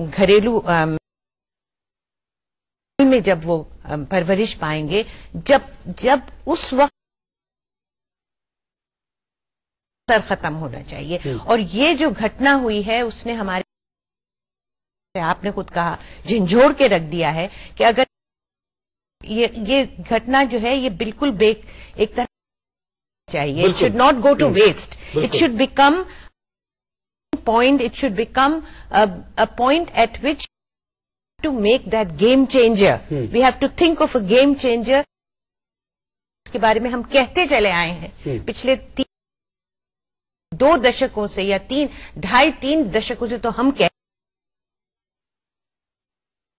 घरेलू में जब वो परवरिश पाएंगे जब जब उस वक्त खत्म होना चाहिए हम्म। और ये जो घटना हुई है उसने हमारे आपने खुद कहा झंझोड़ के रख दिया है कि अगर ये ये घटना जो है ये बिल्कुल बेक एक तरह चाहिए it should not go to waste it should become point, it should become a, a point at which to make that game changer. Hmm. We have to think of a game changer. ke bare mein hum kehte chale aaye hain pichle पिछले तीन दो दशकों से या तीन ढाई तीन दशकों से तो हम